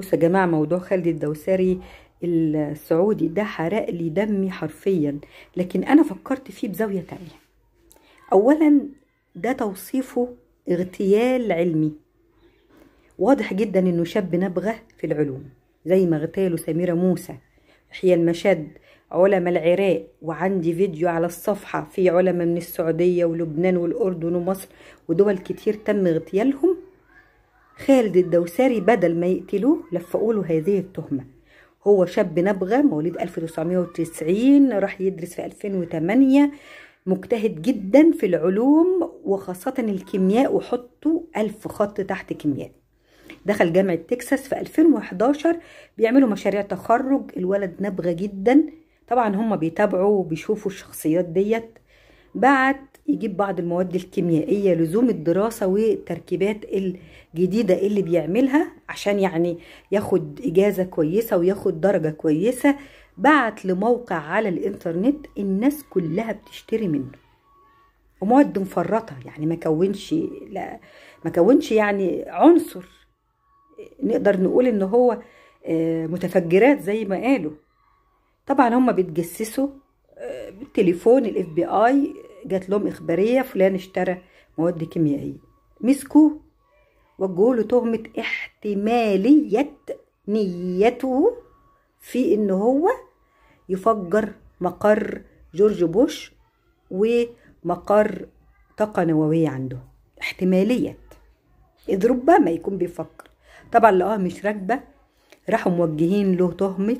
بصوا يا جماعه موضوع خالد الدوسري السعودي ده حرق لي دمي حرفيا لكن انا فكرت فيه بزاويه تانية اولا ده توصيفه اغتيال علمي واضح جدا انه شاب نبغه في العلوم زي ما اغتالوا سميره موسى يحيى المشد علماء العراق وعندي فيديو على الصفحه في علماء من السعوديه ولبنان والاردن ومصر ودول كتير تم اغتيالهم خالد الدوسري بدل ما يقتلوه لفقوا له هذه التهمة هو شاب نبغى مواليد 1990 راح يدرس في 2008 مجتهد جدا في العلوم وخاصة الكيمياء وحطوا ألف خط تحت كيمياء دخل جامعة تكساس في 2011 بيعملوا مشاريع تخرج الولد نبغى جدا طبعا هم بيتابعوا وبيشوفوا الشخصيات ديت بعت يجيب بعض المواد الكيميائيه لزوم الدراسه والتركيبات الجديده اللي بيعملها عشان يعني ياخد اجازه كويسه وياخد درجه كويسه بعت لموقع على الانترنت الناس كلها بتشتري منه ومواد مفرطه يعني ما كونش لا ما كونش يعني عنصر نقدر نقول ان هو آه، متفجرات زي ما قالوا طبعا هم بيتجسسوا آه، بالتليفون الاف بي اي جات لهم إخبارية فلان اشترى مواد كيميائية مسكوه وجهوا له تهمة احتمالية نيته في إن هو يفجر مقر جورج بوش ومقر طاقة نووية عنده احتمالية إذ ربما يكون بيفكر طبعا لقاها مش راكبة راحوا موجهين له تهمة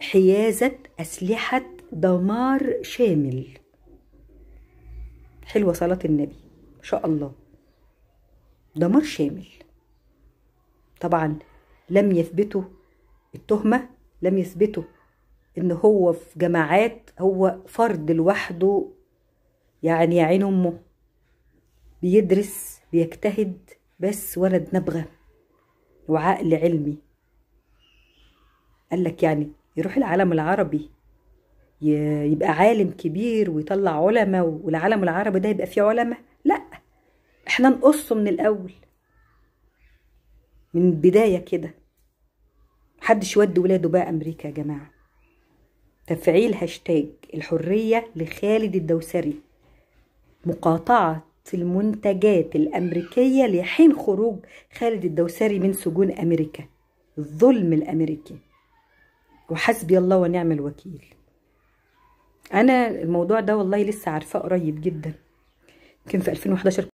حيازة أسلحة دمار شامل حلوة صلاة النبي ما شاء الله دمار شامل طبعا لم يثبتوا التهمة لم يثبتوا إن هو في جماعات هو فرد لوحده يعني يا عين أمه بيدرس بيجتهد بس ولد نبغة وعقل علمي قال لك يعني يروح العالم العربي يبقى عالم كبير ويطلع علماء والعالم العربي ده يبقى فيه علماء لا احنا نقصه من الاول من البدايه كده محدش يودي ولاده بقى امريكا يا جماعه تفعيل هاشتاج الحريه لخالد الدوسري مقاطعه المنتجات الامريكيه لحين خروج خالد الدوسري من سجون امريكا الظلم الامريكي وحسبي الله ونعم الوكيل انا الموضوع ده والله لسه عارفاه قريب جدا يمكن في 2011